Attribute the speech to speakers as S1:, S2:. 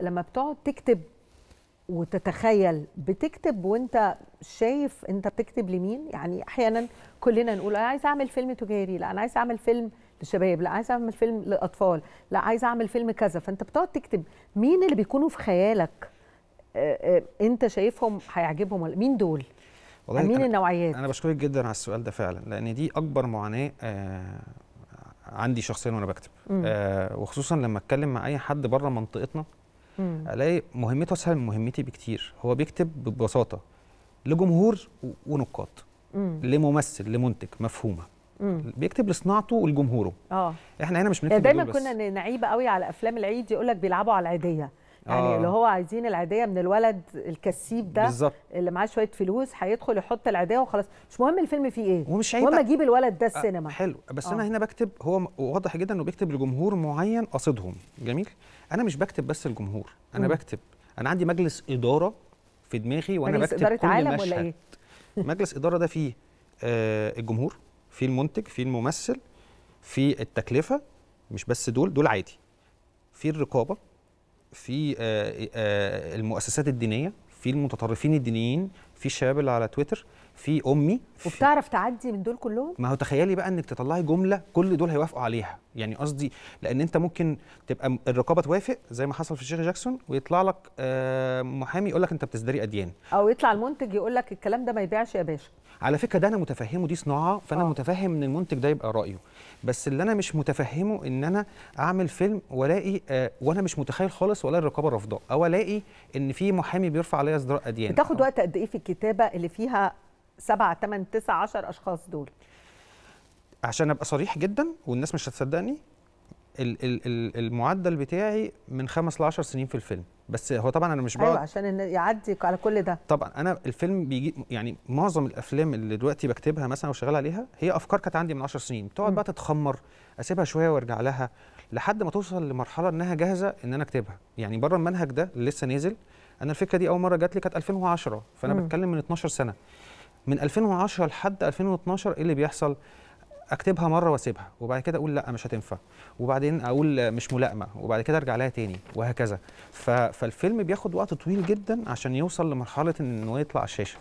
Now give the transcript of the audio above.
S1: لما بتقعد تكتب وتتخيل بتكتب وانت شايف انت بتكتب لمين يعني احيانا كلنا نقول انا عايز اعمل فيلم تجاري لا انا عايز اعمل فيلم للشباب لا عايز اعمل فيلم للاطفال لا عايز اعمل فيلم كذا فانت بتقعد تكتب مين اللي بيكونوا في خيالك آه، آه، انت شايفهم هيعجبهم ولا مين دول
S2: والله مين النوعيات انا بشكرك جدا على السؤال ده فعلا لان دي اكبر معاناه آه عندي شخصيا وانا بكتب آه وخصوصا لما اتكلم مع اي حد بره منطقتنا مم. الاقي مهمته اسهل من مهمتي بكتير هو بيكتب ببساطه لجمهور ونقاد لممثل لمنتج مفهومه مم. بيكتب لصناعته ولجمهوره اه احنا هنا مش بنكتب دايما كنا
S1: نعيب قوي على افلام العيد يقول لك بيلعبوا على العيديه يعني آه. اللي هو عايزين العاديه من الولد الكسيب ده بالزبط. اللي معاه شويه فلوس هيدخل يحط العاديه وخلاص مش مهم الفيلم فيه ايه ومش عيب ومهم اجيب الولد ده آه، السينما آه حلو بس آه. انا هنا
S2: بكتب هو واضح جدا انه بيكتب لجمهور معين قصدهم جميل انا مش بكتب بس الجمهور انا م. بكتب انا عندي مجلس اداره في دماغي وانا مجلس بكتب إدارة كل عالم مشهد ولا إيه؟ مجلس اداره ده فيه آه الجمهور فيه المنتج فيه الممثل فيه التكلفه مش بس دول دول عادي في الرقابه في آه، آه، المؤسسات الدينيه في المتطرفين الدينيين في الشباب اللي على تويتر في امي
S1: في وبتعرف تعدي من دول كلهم
S2: ما هو تخيلي بقى انك تطلعي جمله كل دول هيوافقوا عليها يعني قصدي لان انت ممكن تبقى الرقابه توافق زي ما حصل في الشيخ جاكسون ويطلع لك آه، محامي يقول لك انت بتزدري اديان
S1: او يطلع المنتج يقول لك الكلام ده ما يبيعش يا باشا
S2: على فكره ده انا متفهمه دي صناعه فانا أوه. متفهم ان المنتج ده يبقى رايه بس اللي انا مش متفهمه ان انا اعمل فيلم والاقي آه وانا مش متخيل خالص ولا الرقابه رافضاه او الاقي ان في محامي بيرفع عليا اصدار اديان بتاخد
S1: وقت قد ايه في الكتابه اللي فيها سبعة تمن تسعة عشر اشخاص دول
S2: عشان ابقى صريح جدا والناس مش هتصدقني المعدل بتاعي من خمس لعشر سنين في الفيلم بس هو طبعا انا مش بقعد ايوه
S1: عشان يعدي على كل ده
S2: طبعا انا الفيلم بيجي يعني معظم الافلام اللي دلوقتي بكتبها مثلا وشغال عليها هي افكار كانت عندي من 10 سنين بتقعد بقى تتخمر اسيبها شويه وارجع لها لحد ما توصل لمرحله انها جاهزه ان انا اكتبها يعني بره المنهج ده اللي لسه نازل انا الفكره دي اول مره جات لي كانت 2010 فانا م. بتكلم من 12 سنه من 2010 لحد 2012 ايه اللي بيحصل اكتبها مره واسيبها وبعد كده اقول لا مش هتنفع وبعدين اقول مش ملائمه وبعد كده ارجع لها تاني وهكذا فالفيلم بياخد وقت طويل جدا عشان يوصل لمرحله انه يطلع على الشاشه